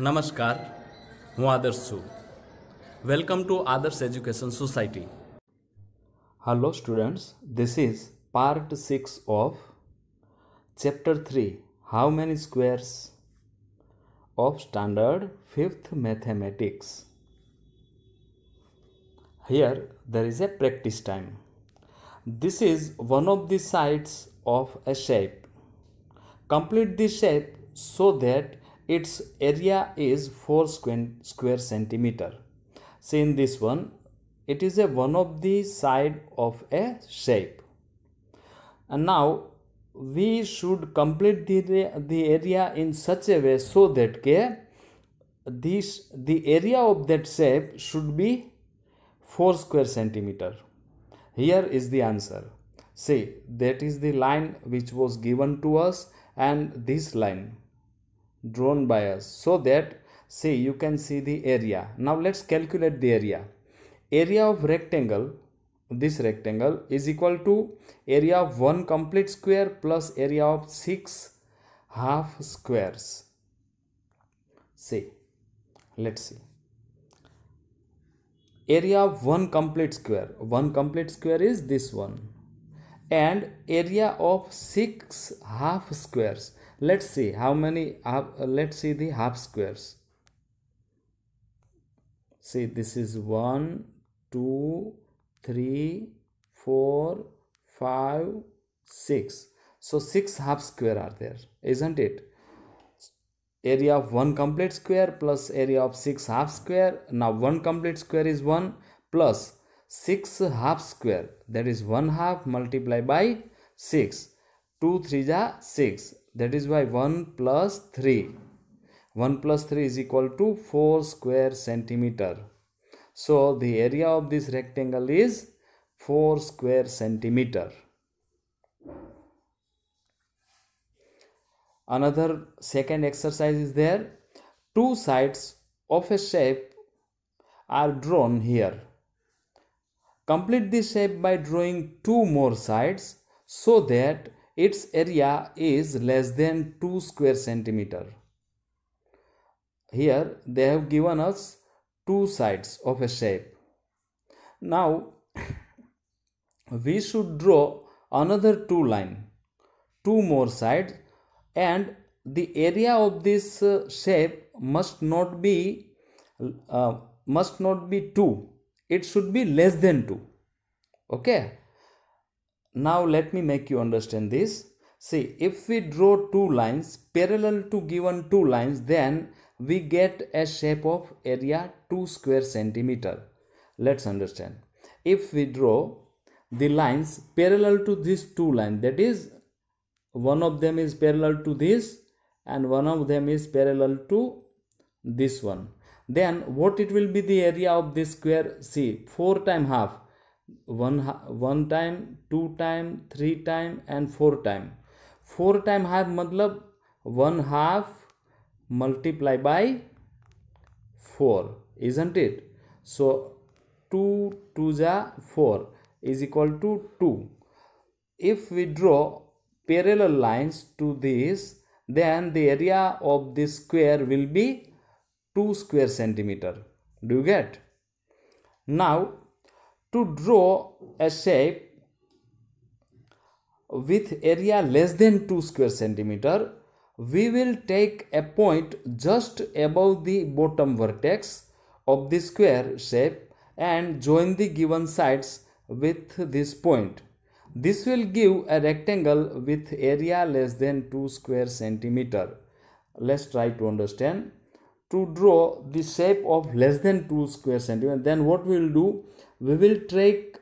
નમસ્કાર હું આદર્શ છું welcome to Adarsh education society hello students this is part six of chapter three how many squares of standard fifth mathematics here there is a practice time this is one of the sides of a shape complete the shape so that its area is 4 square centimeter. See in this one, it is a one of the side of a shape. And now we should complete the, the area in such a way so that ke, this, the area of that shape should be 4 square centimeter. Here is the answer. See, that is the line which was given to us and this line drone bias so that say you can see the area now let's calculate the area area of rectangle this rectangle is equal to area of one complete square plus area of six half squares say let's see area of one complete square one complete square is this one and area of six half squares let's see how many uh, let's see the half squares see this is 1 2 3 4 5 6 so 6 half square are there isn't it area of one complete square plus area of 6 half square now one complete square is 1 plus 6 half square that is 1 half multiplied by 6 2 3 6 that is why 1 plus 3 1 plus 3 is equal to 4 square centimeter so the area of this rectangle is 4 square centimeter another second exercise is there two sides of a shape are drawn here complete this shape by drawing two more sides so that its area is less than 2 square centimeter here they have given us two sides of a shape now we should draw another two line two more sides and the area of this uh, shape must not be uh, must not be 2 it should be less than 2 okay now let me make you understand this. See, if we draw two lines parallel to given two lines, then we get a shape of area 2 square centimeter. Let's understand. If we draw the lines parallel to these two lines, that is, one of them is parallel to this and one of them is parallel to this one. Then what it will be the area of this square? See, 4 times half one one time two time three time and four time four time half मतलब one half multiply by four isn't it so two two ja four is equal to two if we draw parallel lines to this then the area of this square will be 2 square centimeter do you get now to draw a shape with area less than 2 square centimeter we will take a point just above the bottom vertex of the square shape and join the given sides with this point this will give a rectangle with area less than 2 square centimeter let's try to understand to draw the shape of less than 2 square centimeter then what we will do we will take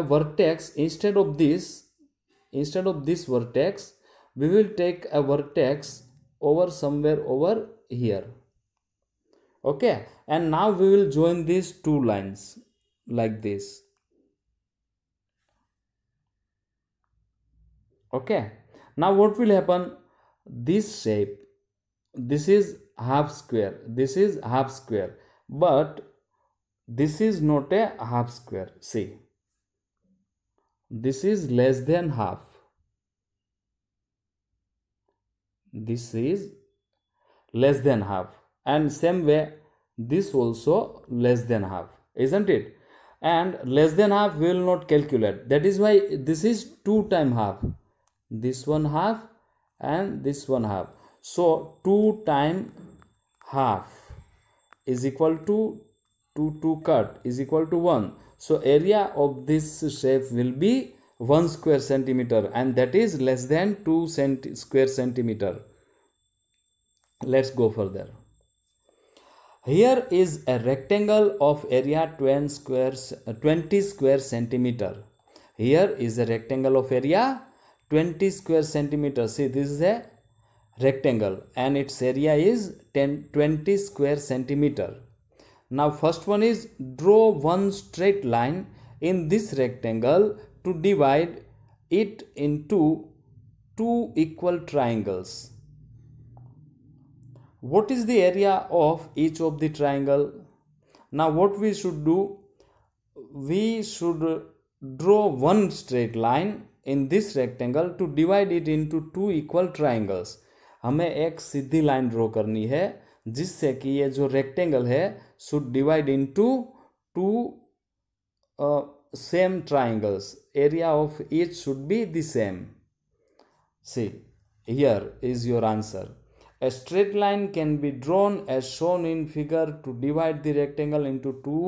a vertex instead of this instead of this vertex we will take a vertex over somewhere over here okay and now we will join these two lines like this okay now what will happen this shape this is half square this is half square but this is not a half square see this is less than half this is less than half and same way this also less than half isn't it and less than half will not calculate that is why this is 2 time half this one half and this one half so 2 time half is equal to 2 2 cut is equal to 1 so area of this shape will be 1 square centimeter and that is less than 2 cent square centimeter let's go further here is a rectangle of area 20 squares 20 square centimeter here is a rectangle of area 20 square centimeter see this is a rectangle and its area is 10 20 square centimeter now first one is draw one straight line in this rectangle to divide it into two equal triangles. What is the area of each of the triangle? Now what we should do? We should draw one straight line in this rectangle to divide it into two equal triangles. हमें एक सीधी line draw करनी है जिससे कि ये जो rectangle है should divide into two same triangles area of each should be the same see here is your answer a straight line can be drawn as shown in figure to divide the rectangle into two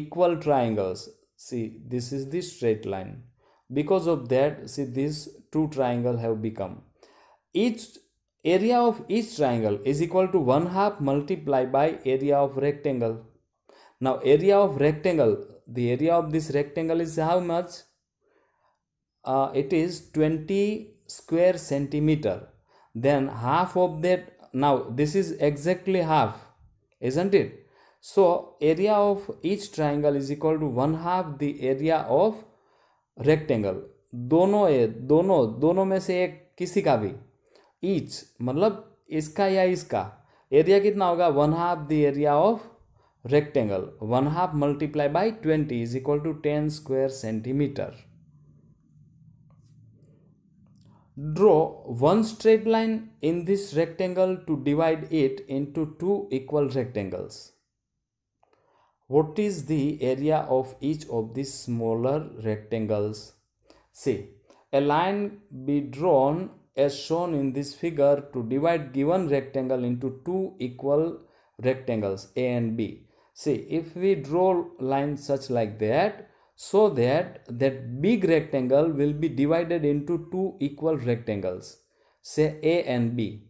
equal triangles see this is the straight line because of that see this two triangle have become each area of each triangle is equal to one half multiply by area of rectangle now area of rectangle the area of this rectangle is how much it is twenty square centimetre then half of that now this is exactly half isn't it so area of each triangle is equal to one half the area of rectangle दोनों दोनों दोनों में से एक किसी का भी each मतलब इसका या इसका एरिया कितना होगा one half the area of rectangle one half multiply by twenty is equal to ten square centimetre draw one straight line in this rectangle to divide it into two equal rectangles what is the area of each of the smaller rectangles see a line be drawn as shown in this figure to divide given rectangle into two equal rectangles A and B. See, if we draw lines such like that, so that that big rectangle will be divided into two equal rectangles, say A and B.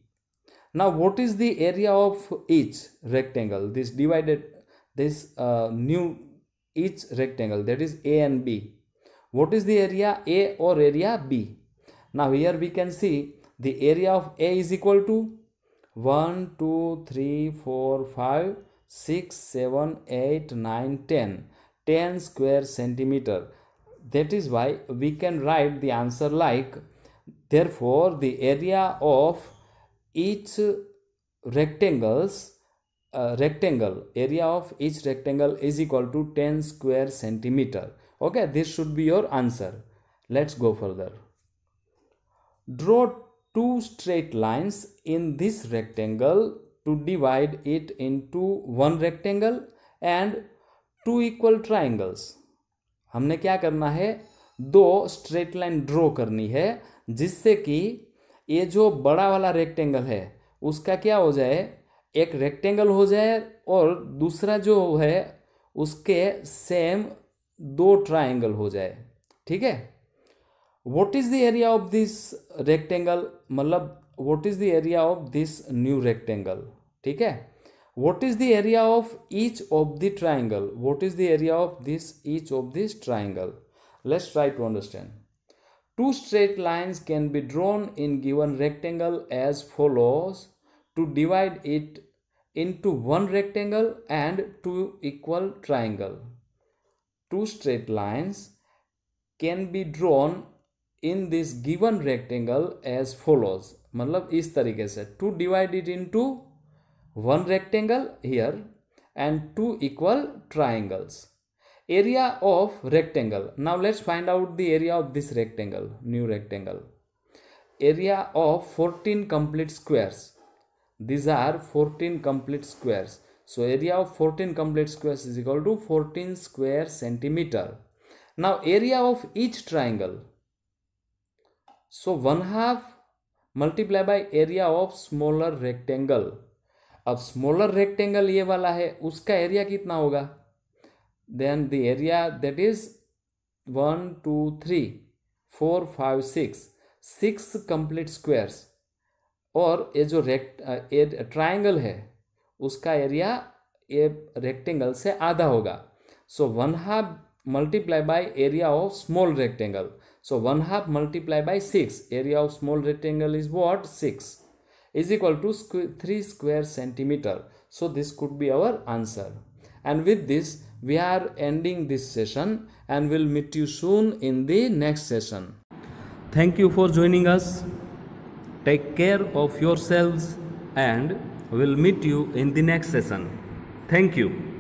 Now, what is the area of each rectangle? This divided, this uh, new each rectangle that is A and B. What is the area A or area B? Now here we can see the area of A is equal to 1, 2, 3, 4, 5, 6, 7, 8, 9, 10. 10 square centimeter. That is why we can write the answer like therefore the area of each rectangles uh, rectangle area of each rectangle is equal to 10 square centimeter okay this should be your answer let's go further draw two straight lines in this rectangle to divide it into one rectangle and two equal triangles हमने क्या करना है दो straight line draw करनी है जिससे कि ये जो बड़ा वाला रेक्टेंगल है उसका क्या हो जाए एक रेक्टेंगल हो जाए और दूसरा जो है उसके सेम दो ट्राइंगल हो जाए ठीक है what is the area of this rectangle मतलब what is the area of this new rectangle ठीक है what is the area of each of the triangle what is the area of this each of this triangle let's try to understand two straight lines can be drawn in given rectangle as follows to divide it into one rectangle and two equal triangle two straight lines can be drawn in this given rectangle, as follows, मतलब इस तरीके से to divide it into one rectangle here and two equal triangles area of rectangle now let's find out the area of this rectangle new rectangle area of 14 complete squares these are 14 complete squares so area of 14 complete squares is equal to 14 square centimeter now area of each triangle so one half multiply by area of smaller rectangle अब smaller rectangle ये वाला है उसका एरिया कितना होगा then the area that is one two three four five six six complete squares और ये जो रेक्ट uh, ट्राइंगल है उसका एरिया ये रेक्टेंगल से आधा होगा so one half multiply by area of small rectangle So 1 half multiplied by 6, area of small rectangle is what? 6 is equal to squ 3 square centimeter. So this could be our answer. And with this, we are ending this session and will meet you soon in the next session. Thank you for joining us. Take care of yourselves and we'll meet you in the next session. Thank you.